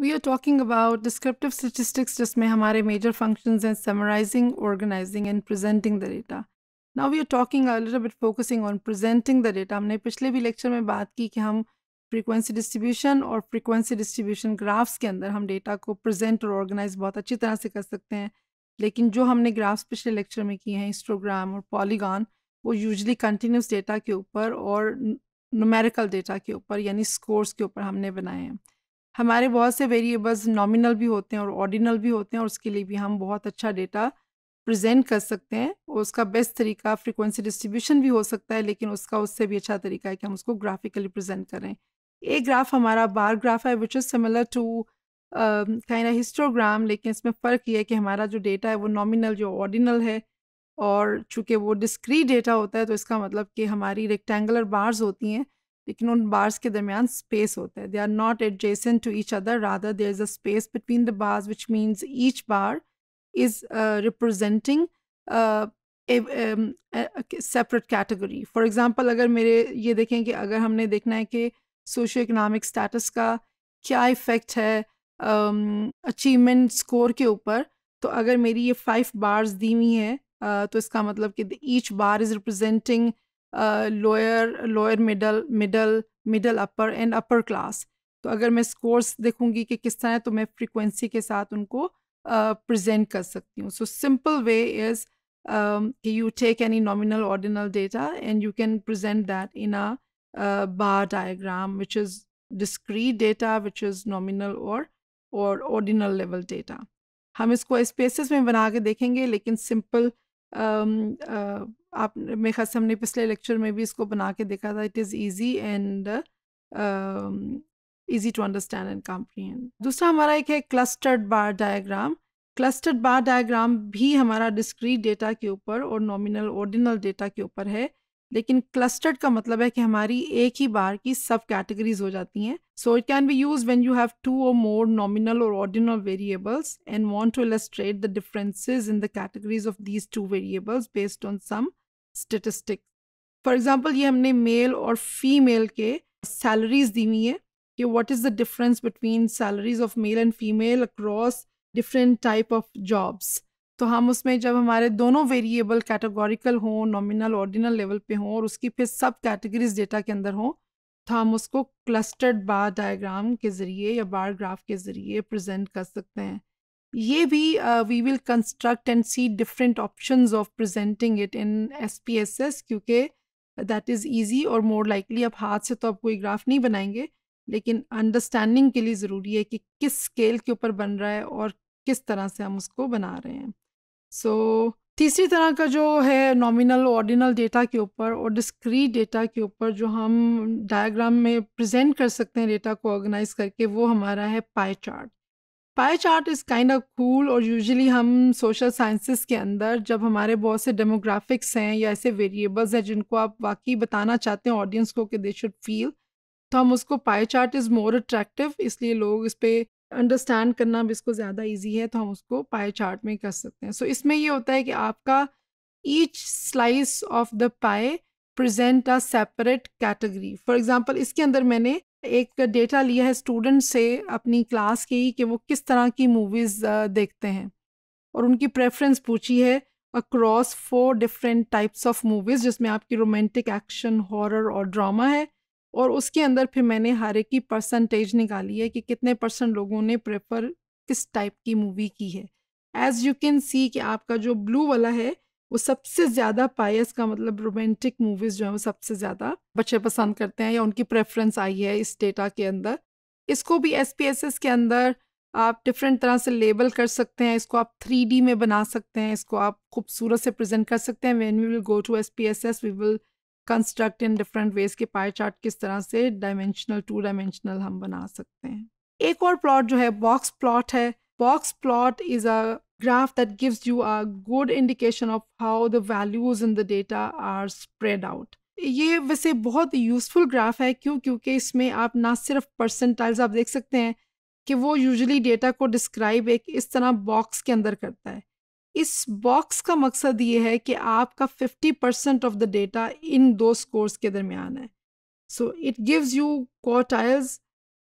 We are talking about descriptive statistics जिसमें हमारे major functions हैं summarising organising and presenting the data now we are talking bit focusing on presenting the data हमने पिछले भी lecture में बात की कि हम फ्रीक्वेंसी डिस्ट्रीब्यूशन और फ्रीक्वेंसी डिस्ट्रीब्यूशन ग्राफ्स के अंदर हम डेटा को प्रजेंट और ऑर्गेनाइज बहुत अच्छी तरह से कर सकते हैं लेकिन जो हमने ग्राफ्स पिछले लेक्चर में किए हैं इंस्टोग्राम और पॉलीगॉन वो यूजली कंटिन्यूस डेटा के ऊपर और नुमेरिकल डेटा के ऊपर यानी स्कोर्स के ऊपर हमने बनाए हैं हमारे बहुत से वेरिएबल्स नॉमिनल भी होते हैं और ऑर्डिनल भी होते हैं और उसके लिए भी हम बहुत अच्छा डेटा प्रेजेंट कर सकते हैं और उसका बेस्ट तरीका फ्रीक्वेंसी डिस्ट्रीब्यूशन भी हो सकता है लेकिन उसका उससे भी अच्छा तरीका है कि हम उसको ग्राफिकली प्रेजेंट करें एक ग्राफ हमारा बार ग्राफ है which is similar to kind histogram लेकिन इसमें फ़र्क ये है कि हमारा जो डेटा है वो नॉमिनल जो ऑर्डिनल है और चूँकि वो डिस्क्रीट डेटा होता है तो इसका मतलब कि हमारी रेक्टेंगुलर बार्स होती हैं लेकिन उन बार्स के दरमियान स्पेस होता है they are not adjacent to each other rather there is a space between the bars which means each bar is representing separate category for example अगर मेरे ये देखें कि अगर हमने देखना है कि सोशो इकनॉमिक स्टेटस का क्या इफ़ेक्ट है अचीवमेंट um, स्कोर के ऊपर तो अगर मेरी ये फाइव बार्स दी हुई हैं uh, तो इसका मतलब कि each bar is representing lower lower middle middle middle upper and upper class तो अगर मैं स्कोर्स देखूंगी कि किस तरह है तो मैं फ्रीक्वेंसी के साथ उनको प्रेजेंट uh, कर सकती हूँ सो सिंपल वे इज कि you take any nominal ordinal data and you can present that in a bar diagram which is discrete data which is nominal और और ऑर्डिनल लेवल डेटा हम इसको spaces में बना के देखेंगे लेकिन सिंपल आप मेरे खास हमने पिछले लेक्चर में भी इसको बना के देखा था it is easy and easy to understand and comprehend दूसरा हमारा एक है clustered bar diagram clustered bar diagram भी हमारा डिस्क्रीट डेटा के ऊपर और नॉमिनल ऑर्डिनल डेटा के ऊपर है लेकिन क्लस्टर्ड का मतलब है कि हमारी एक ही बार की सब कैटेगरीज हो जाती हैं so it can be use when you have two और मोर नॉमिनल और ordinal variables and want to illustrate the differences in the categories of these two variables based on some statistic for example ये हमने mail और female के salaries दी हुई है कि what is the difference between salaries of male and female across different type of jobs तो हम उसमें जब हमारे दोनों वेरिएबल कैटेगोरिकल हों नॉमिनल ऑर्डिनल लेवल पे हों और उसकी फिर सब कैटेगरीज डेटा के अंदर हों तो हम उसको क्लस्टर्ड बार डायग्राम के ज़रिए या बार ग्राफ के ज़रिए प्रेजेंट कर सकते हैं ये भी we will construct and see different options of presenting it in S P S S क्योंकि दैट इज़ ईजी और मोर लाइकली आप हाथ से तो आप कोई ग्राफ नहीं बनाएंगे लेकिन अंडरस्टैंडिंग के लिए ज़रूरी है कि किस स्केल के ऊपर बन रहा है और किस तरह से हम उसको बना रहे हैं सो so, तीसरी तरह का जो है नॉमिनल ऑर्डिनल डेटा के ऊपर और डिस्क्रीट डेटा के ऊपर जो हम डायग्राम में प्रेजेंट कर सकते हैं डेटा को ऑर्गेनाइज करके वो हमारा है pie chart pie chart is kind of cool और यूजुअली हम सोशल साइंसेस के अंदर जब हमारे बहुत से डेमोग्राफिक्स हैं या ऐसे वेरिएबल्स हैं जिनको आप वाकई बताना चाहते हैं ऑडियंस को कि दे शुड फील तो हम उसको pie chart is more attractive इसलिए लोग इस पर अंडरस्टैंड करना भी इसको ज़्यादा ईजी है तो हम उसको पाई चार्ट में कर सकते हैं सो so, इसमें ये होता है कि आपका each slice of the pie present a separate category for example इसके अंदर मैंने एक डेटा लिया है स्टूडेंट से अपनी क्लास की कि वो किस तरह की मूवीज़ देखते हैं और उनकी प्रेफरेंस पूछी है across four different types of movies जिसमें आपकी रोमांटिक एक्शन हॉरर और ड्रामा है और उसके अंदर फिर मैंने हर एक की परसेंटेज निकाली है कि कितने परसेंट लोगों ने प्रेफर किस टाइप की मूवी की है एज़ यू कैन सी कि आपका जो ब्लू वाला है वो सबसे ज़्यादा पायस का मतलब रोमांटिक मूवीज़ जो है वो सबसे ज़्यादा बच्चे पसंद करते हैं या उनकी प्रेफरेंस आई है इस डेटा के अंदर इसको भी एस के अंदर आप डिफरेंट तरह से लेबल कर सकते हैं इसको आप थ्री में बना सकते हैं इसको आप खूबसूरत से प्रेजेंट कर सकते हैं when we will go to S P S S we will construct in different ways के पाए चार्ट किस तरह से डायमेंशनल टू डायमेंशनल हम बना सकते हैं एक और प्लॉट जो है बॉक्स प्लॉट है box plot is a graph that gives you a good indication of how the values in the data are spread out. ये वैसे बहुत यूज़फुल ग्राफ है क्यों क्योंकि इसमें आप ना सिर्फ परसेंटाइल्स आप देख सकते हैं कि वो यूजुअली डेटा को डिस्क्राइब एक इस तरह बॉक्स के अंदर करता है इस बॉक्स का मकसद ये है कि आपका 50 परसेंट ऑफ द डेटा इन दो स्कोर्स के दरमियान है so it gives you quartiles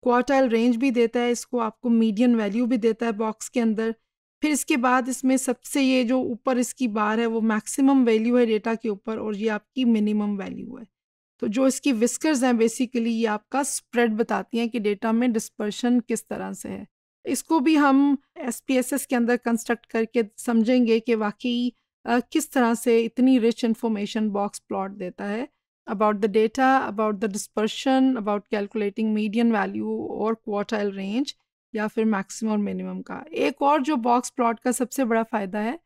quartile range भी देता है इसको आपको मीडियम वैल्यू भी देता है बॉक्स के अंदर फिर इसके बाद इसमें सबसे ये जो ऊपर इसकी बार है वो मैक्सिमम वैल्यू है डेटा के ऊपर और ये आपकी मिनिमम वैल्यू है तो जो इसकी विस्कर्स हैं बेसिकली ये आपका स्प्रेड बताती हैं कि डेटा में डिस्पर्शन किस तरह से है इसको भी हम एस के अंदर कंस्ट्रक्ट करके समझेंगे कि वाकई किस तरह से इतनी रिच इन्फॉर्मेशन बॉक्स प्लॉट देता है about the data about the dispersion about calculating median value और क्वार्टाइल रेंज या फिर मैक्सिमम और मिनिमम का एक और जो बॉक्स प्लॉट का सबसे बड़ा फ़ायदा है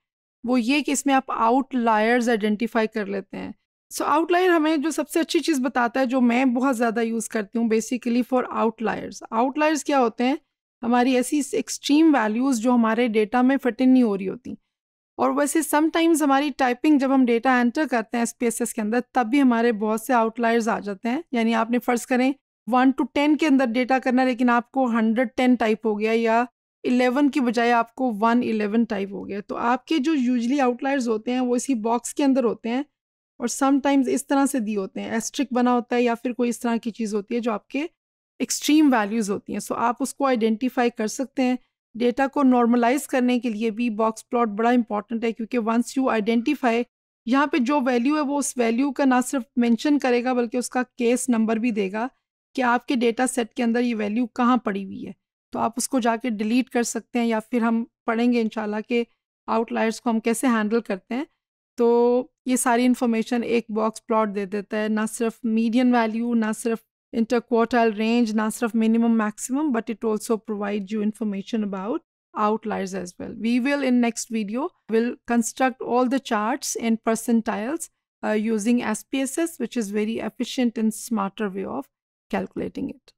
वो ये कि इसमें आप आउटलायर्स आइडेंटिफाई कर लेते हैं सो so, आउटलायर हमें जो सबसे अच्छी चीज़ बताता है जो मैं बहुत ज़्यादा यूज़ करती हूँ बेसिकली फॉर आउटलायर्स आउटलायर्स क्या होते हैं हमारी ऐसी एक्सट्रीम वैल्यूज़ जो हमारे डेटा में फिट इन नहीं हो रही होती और वैसे समटाइम्स हमारी टाइपिंग जब हम डेटा एंटर करते हैं एस के अंदर तब भी हमारे बहुत से आउटलायर्स आ जाते हैं यानी आपने फ़र्ज़ करें वन टू टेन के अंदर डेटा करना लेकिन आपको हंड्रेड टेन टाइप हो गया या इलेवन की बजाय आपको वन इलेवन टाइप हो गया तो आपके जो यूजली आउटलाइर्स होते हैं वो इसी बॉक्स के अंदर होते हैं और समटाइम्स इस तरह से दिए होते हैं एस्ट्रिक बना होता है या फिर कोई इस तरह की चीज़ होती है जो आपके एक्सट्रीम वैल्यूज़ होती हैं सो आप उसको आइडेंटिफाई कर सकते हैं डेटा को नॉर्मलाइज करने के लिए भी बॉक्स प्लॉट बड़ा इंपॉर्टेंट है क्योंकि वंस यू आइडेंटिफाई यहाँ पे जो वैल्यू है वो उस वैल्यू का ना सिर्फ मेंशन करेगा बल्कि उसका केस नंबर भी देगा कि आपके डेटा सेट के अंदर ये वैल्यू कहाँ पड़ी हुई है तो आप उसको जाके डिलीट कर सकते हैं या फिर हम पढ़ेंगे इंशाल्लाह के आउटलायर्स को हम कैसे हैंडल करते हैं तो ये सारी इन्फॉर्मेशन एक बॉक्स प्लॉट दे देता है ना सिर्फ मीडियम वैल्यू ना सिर्फ इंटरक्वार्टाइल रेंज ना सिर्फ minimum maximum but it also provide you information about outliers as well. We will in next video will construct all the charts in percentiles uh, using SPSS which is very efficient and smarter way of calculating it.